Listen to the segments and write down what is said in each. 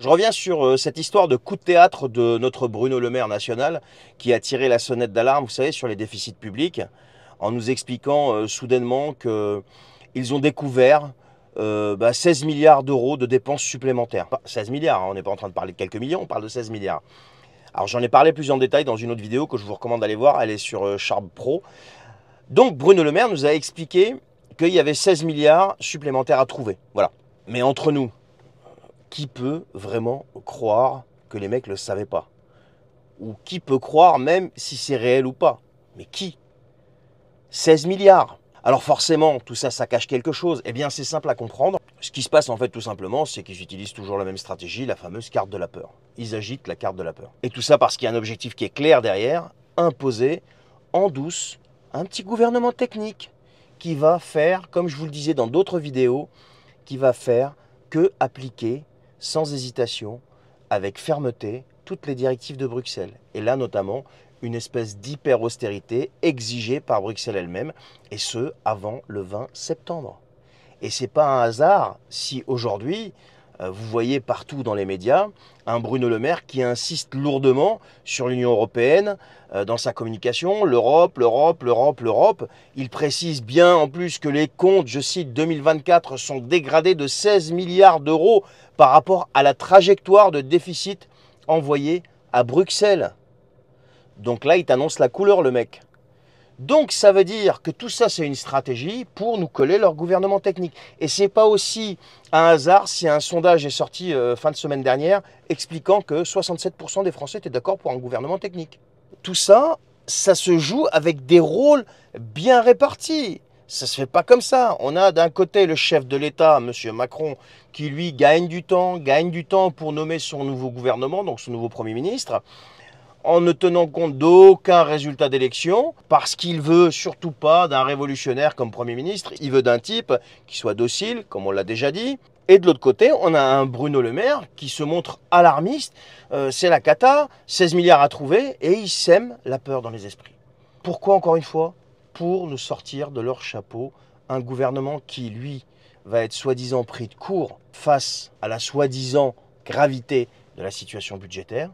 Je reviens sur euh, cette histoire de coup de théâtre de notre Bruno Le Maire national qui a tiré la sonnette d'alarme, vous savez, sur les déficits publics, en nous expliquant euh, soudainement qu'ils ont découvert 16 euh, bah, milliards d'euros de dépenses supplémentaires. 16 milliards, hein, on n'est pas en train de parler de quelques millions, on parle de 16 milliards. Alors j'en ai parlé plus en détail dans une autre vidéo que je vous recommande d'aller voir, elle est sur Sharp Pro. Donc Bruno Le Maire nous a expliqué qu'il y avait 16 milliards supplémentaires à trouver. Voilà. Mais entre nous, qui peut vraiment croire que les mecs le savaient pas Ou qui peut croire même si c'est réel ou pas Mais qui 16 milliards alors forcément, tout ça, ça cache quelque chose. Eh bien, c'est simple à comprendre. Ce qui se passe en fait tout simplement, c'est qu'ils utilisent toujours la même stratégie, la fameuse carte de la peur. Ils agitent la carte de la peur. Et tout ça parce qu'il y a un objectif qui est clair derrière, imposer en douce, un petit gouvernement technique qui va faire, comme je vous le disais dans d'autres vidéos, qui va faire que appliquer sans hésitation, avec fermeté, toutes les directives de Bruxelles. Et là, notamment, une espèce d'hyper-austérité exigée par Bruxelles elle-même, et ce, avant le 20 septembre. Et ce n'est pas un hasard si aujourd'hui, euh, vous voyez partout dans les médias un Bruno Le Maire qui insiste lourdement sur l'Union européenne euh, dans sa communication, l'Europe, l'Europe, l'Europe, l'Europe. Il précise bien en plus que les comptes, je cite 2024, sont dégradés de 16 milliards d'euros par rapport à la trajectoire de déficit envoyée à Bruxelles. Donc là, il t'annonce la couleur, le mec. Donc ça veut dire que tout ça c'est une stratégie pour nous coller leur gouvernement technique. Et ce n'est pas aussi un hasard si un sondage est sorti euh, fin de semaine dernière expliquant que 67% des Français étaient d'accord pour un gouvernement technique. Tout ça, ça se joue avec des rôles bien répartis. Ça ne se fait pas comme ça. On a d'un côté le chef de l'État, M. Macron, qui lui gagne du temps, gagne du temps pour nommer son nouveau gouvernement, donc son nouveau Premier ministre en ne tenant compte d'aucun résultat d'élection, parce qu'il veut surtout pas d'un révolutionnaire comme Premier ministre, il veut d'un type qui soit docile, comme on l'a déjà dit, et de l'autre côté, on a un Bruno Le Maire qui se montre alarmiste. Euh, c'est la cata, 16 milliards à trouver, et il sème la peur dans les esprits. Pourquoi, encore une fois Pour nous sortir de leur chapeau un gouvernement qui, lui, va être soi-disant pris de court face à la soi-disant gravité de la situation budgétaire,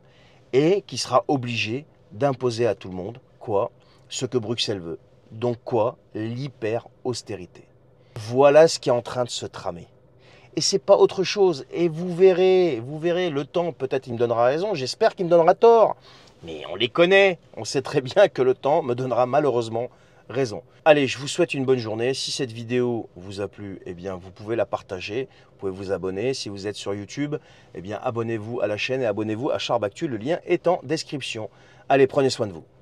et qui sera obligé d'imposer à tout le monde quoi Ce que Bruxelles veut. Donc quoi L'hyper-austérité. Voilà ce qui est en train de se tramer. Et c'est pas autre chose. Et vous verrez, vous verrez, le temps peut-être il me donnera raison, j'espère qu'il me donnera tort. Mais on les connaît, on sait très bien que le temps me donnera malheureusement raison. Allez, je vous souhaite une bonne journée. Si cette vidéo vous a plu, eh bien, vous pouvez la partager, vous pouvez vous abonner. Si vous êtes sur YouTube, eh bien, abonnez-vous à la chaîne et abonnez-vous à Charbactu. Le lien est en description. Allez, prenez soin de vous.